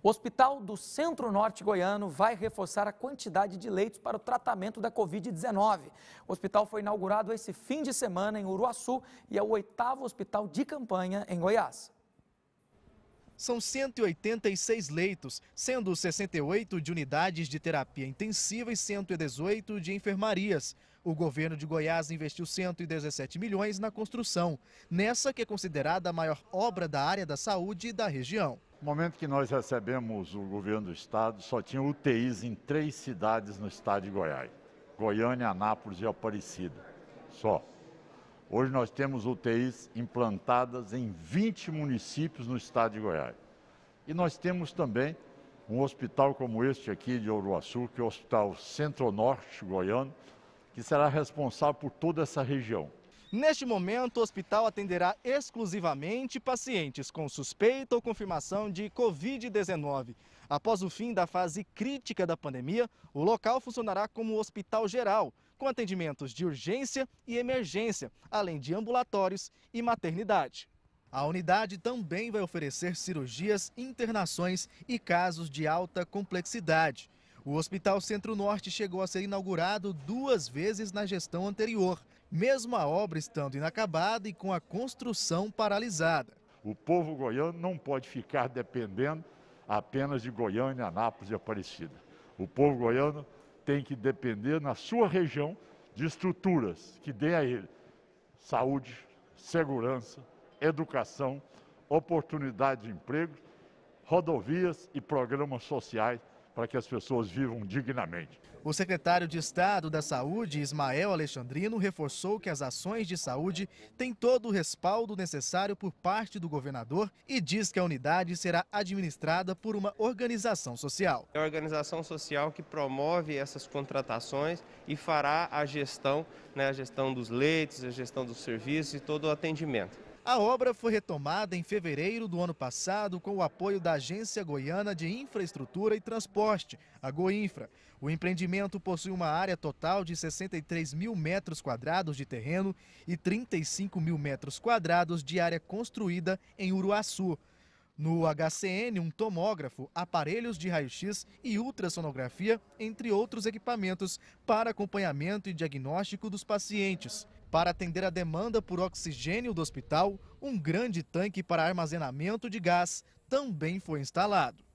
O Hospital do Centro-Norte Goiano vai reforçar a quantidade de leitos para o tratamento da Covid-19. O hospital foi inaugurado esse fim de semana em Uruaçu e é o oitavo hospital de campanha em Goiás. São 186 leitos, sendo 68 de unidades de terapia intensiva e 118 de enfermarias. O governo de Goiás investiu 117 milhões na construção, nessa que é considerada a maior obra da área da saúde da região. No momento que nós recebemos o governo do estado, só tinha UTIs em três cidades no estado de Goiás: Goiânia, Anápolis e Aparecida. Só. Hoje nós temos UTIs implantadas em 20 municípios no estado de Goiás. E nós temos também um hospital como este aqui de Oruaçu, que é o Hospital Centro-Norte Goiano, que será responsável por toda essa região. Neste momento, o hospital atenderá exclusivamente pacientes com suspeita ou confirmação de Covid-19. Após o fim da fase crítica da pandemia, o local funcionará como hospital geral, com atendimentos de urgência e emergência, além de ambulatórios e maternidade. A unidade também vai oferecer cirurgias, internações e casos de alta complexidade. O Hospital Centro-Norte chegou a ser inaugurado duas vezes na gestão anterior mesmo a obra estando inacabada e com a construção paralisada. O povo goiano não pode ficar dependendo apenas de Goiânia, Anápolis e Aparecida. O povo goiano tem que depender, na sua região, de estruturas que dê a ele saúde, segurança, educação, oportunidade de emprego, rodovias e programas sociais para que as pessoas vivam dignamente. O secretário de Estado da Saúde, Ismael Alexandrino, reforçou que as ações de saúde têm todo o respaldo necessário por parte do governador e diz que a unidade será administrada por uma organização social. É a organização social que promove essas contratações e fará a gestão, né, a gestão dos leitos, a gestão dos serviços e todo o atendimento. A obra foi retomada em fevereiro do ano passado com o apoio da Agência Goiana de Infraestrutura e Transporte, a Goinfra. O empreendimento possui uma área total de 63 mil metros quadrados de terreno e 35 mil metros quadrados de área construída em Uruaçu. No HCN, um tomógrafo, aparelhos de raio-x e ultrassonografia, entre outros equipamentos para acompanhamento e diagnóstico dos pacientes para atender a demanda por oxigênio do hospital, um grande tanque para armazenamento de gás também foi instalado.